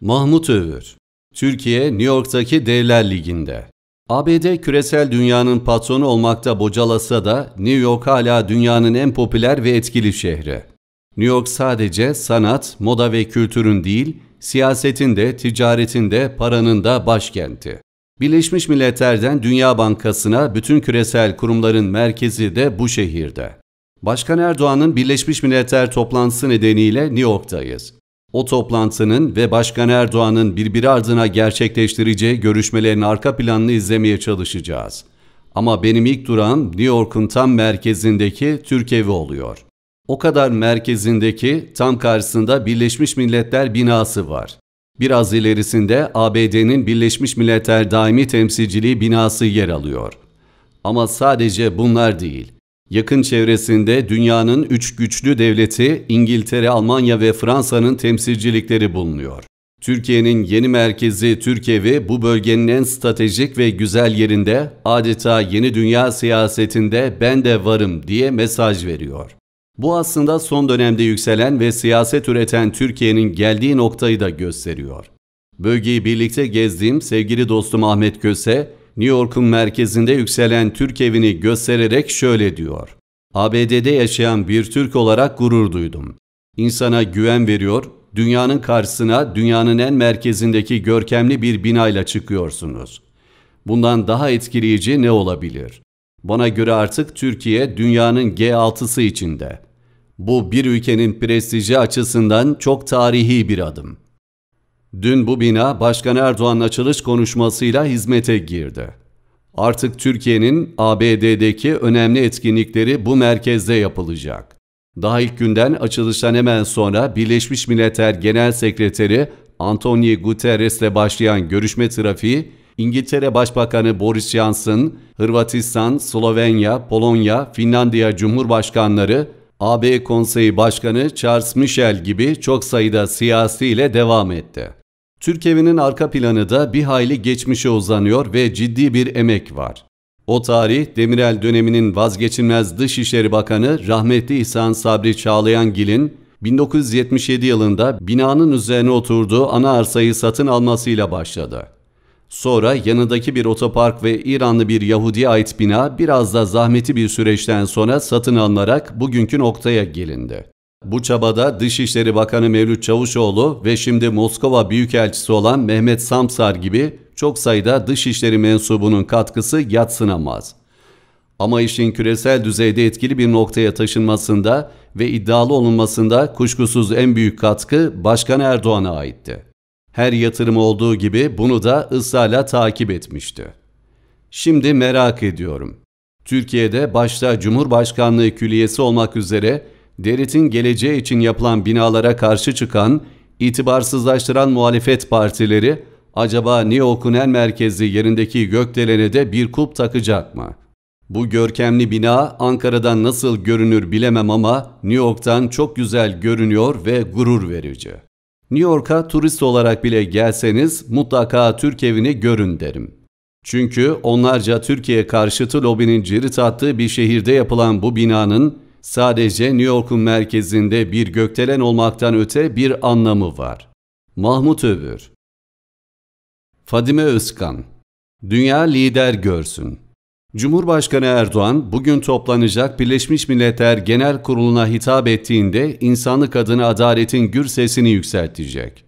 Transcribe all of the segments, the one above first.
Mahmut Övür Türkiye, New York'taki Devler Ligi'nde. ABD küresel dünyanın patronu olmakta bocalasa da New York hala dünyanın en popüler ve etkili şehri. New York sadece sanat, moda ve kültürün değil, siyasetin de, ticaretin de, paranın da başkenti. Birleşmiş Milletler'den Dünya Bankası'na bütün küresel kurumların merkezi de bu şehirde. Başkan Erdoğan'ın Birleşmiş Milletler toplantısı nedeniyle New York'tayız. O toplantının ve Başkan Erdoğan'ın birbiri ardına gerçekleştireceği görüşmelerin arka planını izlemeye çalışacağız. Ama benim ilk durağım New York'un tam merkezindeki Türkevi oluyor. O kadar merkezindeki tam karşısında Birleşmiş Milletler binası var. Biraz ilerisinde ABD'nin Birleşmiş Milletler Daimi Temsilciliği binası yer alıyor. Ama sadece bunlar değil. Yakın çevresinde dünyanın üç güçlü devleti İngiltere, Almanya ve Fransa'nın temsilcilikleri bulunuyor. Türkiye'nin yeni merkezi Türkiyevi bu bölgenin en stratejik ve güzel yerinde adeta yeni dünya siyasetinde ben de varım diye mesaj veriyor. Bu aslında son dönemde yükselen ve siyaset üreten Türkiye'nin geldiği noktayı da gösteriyor. Bölgeyi birlikte gezdiğim sevgili dostum Ahmet Köse, New York'un merkezinde yükselen Türk evini göstererek şöyle diyor. ABD'de yaşayan bir Türk olarak gurur duydum. İnsana güven veriyor, dünyanın karşısına dünyanın en merkezindeki görkemli bir binayla çıkıyorsunuz. Bundan daha etkileyici ne olabilir? Bana göre artık Türkiye dünyanın G6'sı içinde. Bu bir ülkenin prestiji açısından çok tarihi bir adım.'' Dün bu bina Başkan Erdoğan'ın açılış konuşmasıyla hizmete girdi. Artık Türkiye'nin ABD'deki önemli etkinlikleri bu merkezde yapılacak. Daha ilk günden açılıştan hemen sonra Birleşmiş Milletler Genel Sekreteri Antonio Guterres'le başlayan görüşme trafiği İngiltere Başbakanı Boris Johnson, Hırvatistan, Slovenya, Polonya, Finlandiya Cumhurbaşkanları AB Konseyi Başkanı Charles Michel gibi çok sayıda siyasi ile devam etti. Türk evinin arka planı da bir hayli geçmişe uzanıyor ve ciddi bir emek var. O tarih Demirel döneminin vazgeçilmez Dışişleri Bakanı rahmetli İhsan Sabri Çağlayangil'in 1977 yılında binanın üzerine oturduğu ana arsayı satın almasıyla başladı. Sonra yanındaki bir otopark ve İranlı bir Yahudi'ye ait bina biraz da zahmeti bir süreçten sonra satın alınarak bugünkü noktaya gelindi. Bu çabada Dışişleri Bakanı Mevlüt Çavuşoğlu ve şimdi Moskova Büyükelçisi olan Mehmet Samsar gibi çok sayıda dışişleri mensubunun katkısı yatsınamaz. Ama işin küresel düzeyde etkili bir noktaya taşınmasında ve iddialı olunmasında kuşkusuz en büyük katkı Başkan Erdoğan'a aitti. Her yatırım olduğu gibi bunu da ısrarla takip etmişti. Şimdi merak ediyorum. Türkiye'de başta Cumhurbaşkanlığı Külliyesi olmak üzere devletin geleceği için yapılan binalara karşı çıkan, itibarsızlaştıran muhalefet partileri acaba Neokunel merkezi yerindeki gökdelene de bir kup takacak mı? Bu görkemli bina Ankara'dan nasıl görünür bilemem ama New York'tan çok güzel görünüyor ve gurur verici.'' New York'a turist olarak bile gelseniz mutlaka Türk evini görün derim. Çünkü onlarca Türkiye karşıtı lobinin cirit attığı bir şehirde yapılan bu binanın sadece New York'un merkezinde bir gökdelen olmaktan öte bir anlamı var. Mahmut Övür Fadime Özkan Dünya lider görsün. Cumhurbaşkanı Erdoğan bugün toplanacak Birleşmiş Milletler Genel Kurulu'na hitap ettiğinde insanlık adına adaletin gür sesini yükseltecek.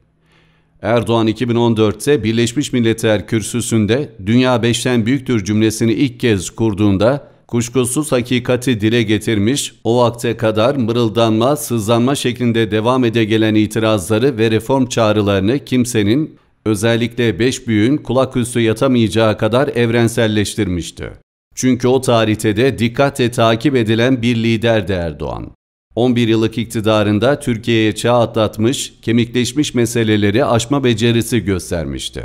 Erdoğan 2014'te Birleşmiş Milletler kürsüsünde dünya beşten büyüktür cümlesini ilk kez kurduğunda kuşkusuz hakikati dile getirmiş, o vakte kadar mırıldanma, sızlanma şeklinde devam ede gelen itirazları ve reform çağrılarını kimsenin özellikle beş büyüğün kulaküstü yatamayacağı kadar evrenselleştirmişti. Çünkü o tarihte de dikkatle takip edilen bir liderdi Erdoğan. 11 yıllık iktidarında Türkiye'ye çağ atlatmış, kemikleşmiş meseleleri aşma becerisi göstermişti.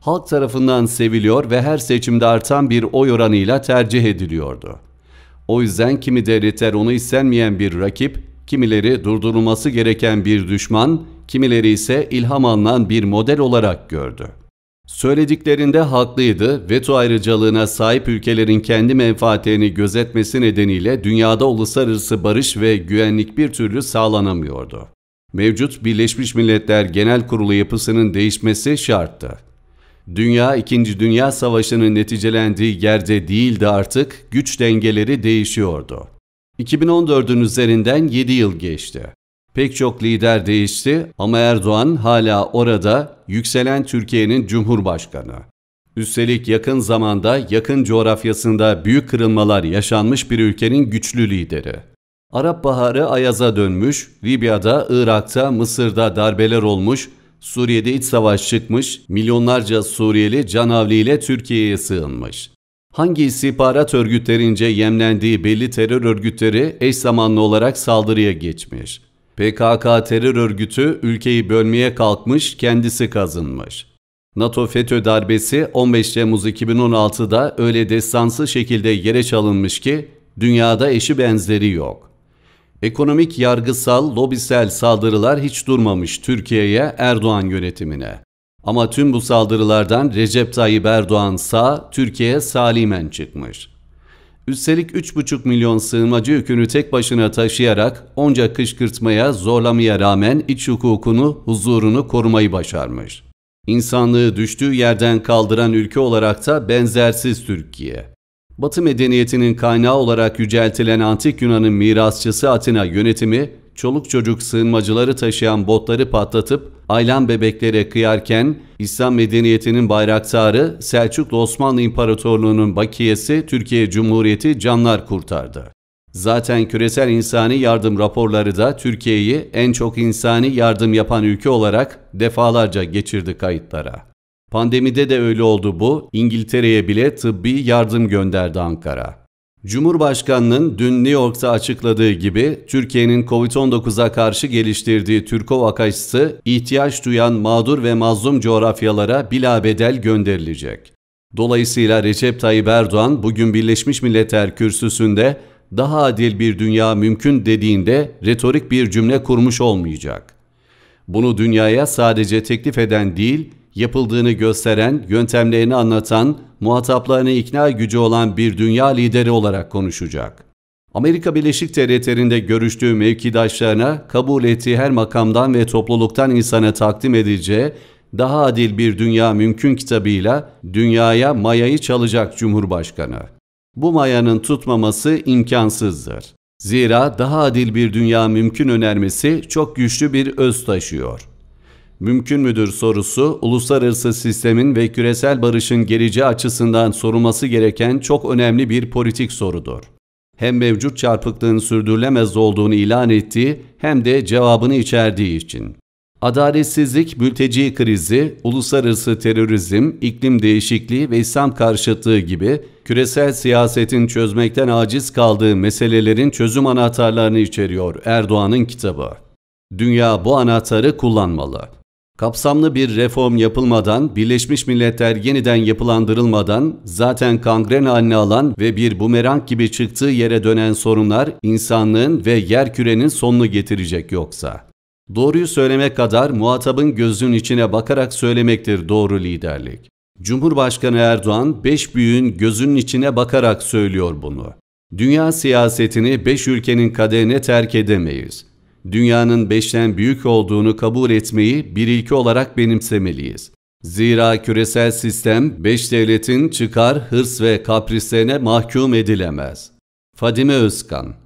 Halk tarafından seviliyor ve her seçimde artan bir oy oranıyla tercih ediliyordu. O yüzden kimi devletler onu istenmeyen bir rakip, kimileri durdurulması gereken bir düşman, kimileri ise ilham alınan bir model olarak gördü. Söylediklerinde haklıydı, veto ayrıcalığına sahip ülkelerin kendi menfaatlerini gözetmesi nedeniyle dünyada uluslararası barış ve güvenlik bir türlü sağlanamıyordu. Mevcut Birleşmiş Milletler Genel Kurulu yapısının değişmesi şarttı. Dünya 2. Dünya Savaşı'nın neticelendiği yerde değildi artık, güç dengeleri değişiyordu. 2014'ün üzerinden 7 yıl geçti. Pek çok lider değişti ama Erdoğan hala orada yükselen Türkiye'nin Cumhurbaşkanı. Üstelik yakın zamanda yakın coğrafyasında büyük kırılmalar yaşanmış bir ülkenin güçlü lideri. Arap Baharı ayaza dönmüş, Libya'da, Irak'ta, Mısır'da darbeler olmuş, Suriye'de iç savaş çıkmış, milyonlarca Suriyeli canavliyle Türkiye'ye sığınmış. Hangi istihbarat örgütlerince yemlendiği belli terör örgütleri eş zamanlı olarak saldırıya geçmiş. PKK terör örgütü ülkeyi bölmeye kalkmış, kendisi kazınmış. NATO FETÖ darbesi 15 Temmuz 2016'da öyle destansı şekilde yere çalınmış ki dünyada eşi benzeri yok. Ekonomik, yargısal, lobisel saldırılar hiç durmamış Türkiye'ye, Erdoğan yönetimine. Ama tüm bu saldırılardan Recep Tayyip Erdoğan sağ, Türkiye salimen çıkmış.'' Üstelik 3,5 milyon sığınmacı yükünü tek başına taşıyarak onca kışkırtmaya, zorlamaya rağmen iç hukukunu, huzurunu korumayı başarmış. İnsanlığı düştüğü yerden kaldıran ülke olarak da benzersiz Türkiye. Batı medeniyetinin kaynağı olarak yüceltilen antik Yunan'ın mirasçısı Atina yönetimi çoluk çocuk sığınmacıları taşıyan botları patlatıp aylan bebeklere kıyarken İslam medeniyetinin bayraktarı Selçuklu Osmanlı İmparatorluğu'nun bakiyesi Türkiye Cumhuriyeti canlar kurtardı. Zaten küresel insani yardım raporları da Türkiye'yi en çok insani yardım yapan ülke olarak defalarca geçirdi kayıtlara. Pandemide de öyle oldu bu. İngiltere'ye bile tıbbi yardım gönderdi Ankara. Cumhurbaşkanının dün New York'ta açıkladığı gibi Türkiye'nin COVID-19'a karşı geliştirdiği Türkovak aşısı ihtiyaç duyan mağdur ve mazlum coğrafyalara bilabedel gönderilecek. Dolayısıyla Recep Tayyip Erdoğan bugün Birleşmiş Milletler kürsüsünde daha adil bir dünya mümkün dediğinde retorik bir cümle kurmuş olmayacak. Bunu dünyaya sadece teklif eden değil, yapıldığını gösteren, yöntemlerini anlatan muhataplarını ikna gücü olan bir dünya lideri olarak konuşacak. Amerika Birleşik Devletleri'nde görüştüğü mevkidaşlarına kabul ettiği her makamdan ve topluluktan insana takdim edileceği daha adil bir dünya mümkün kitabıyla dünyaya mayayı çalacak Cumhurbaşkanı. Bu mayanın tutmaması imkansızdır. Zira daha adil bir dünya mümkün önermesi çok güçlü bir öz taşıyor mümkün müdür sorusu uluslararası sistemin ve küresel barışın geleceği açısından sorulması gereken çok önemli bir politik sorudur. Hem mevcut çarpıklığın sürdürülemez olduğunu ilan ettiği hem de cevabını içerdiği için. Adaletsizlik, mülteci krizi, uluslararası terörizm, iklim değişikliği ve İslam karşıtlığı gibi küresel siyasetin çözmekten aciz kaldığı meselelerin çözüm anahtarlarını içeriyor Erdoğan'ın kitabı. Dünya bu anahtarı kullanmalı. Kapsamlı bir reform yapılmadan, Birleşmiş Milletler yeniden yapılandırılmadan, zaten kangren haline alan ve bir bumerang gibi çıktığı yere dönen sorunlar insanlığın ve yer kürenin sonunu getirecek yoksa. Doğruyu söylemek kadar muhatabın gözünün içine bakarak söylemektir doğru liderlik. Cumhurbaşkanı Erdoğan, beş büyüğün gözünün içine bakarak söylüyor bunu. Dünya siyasetini beş ülkenin kaderine terk edemeyiz dünyanın beşten büyük olduğunu kabul etmeyi bir ilke olarak benimsemeliyiz. Zira küresel sistem beş devletin çıkar, hırs ve kaprislerine mahkum edilemez. Fadime Özkan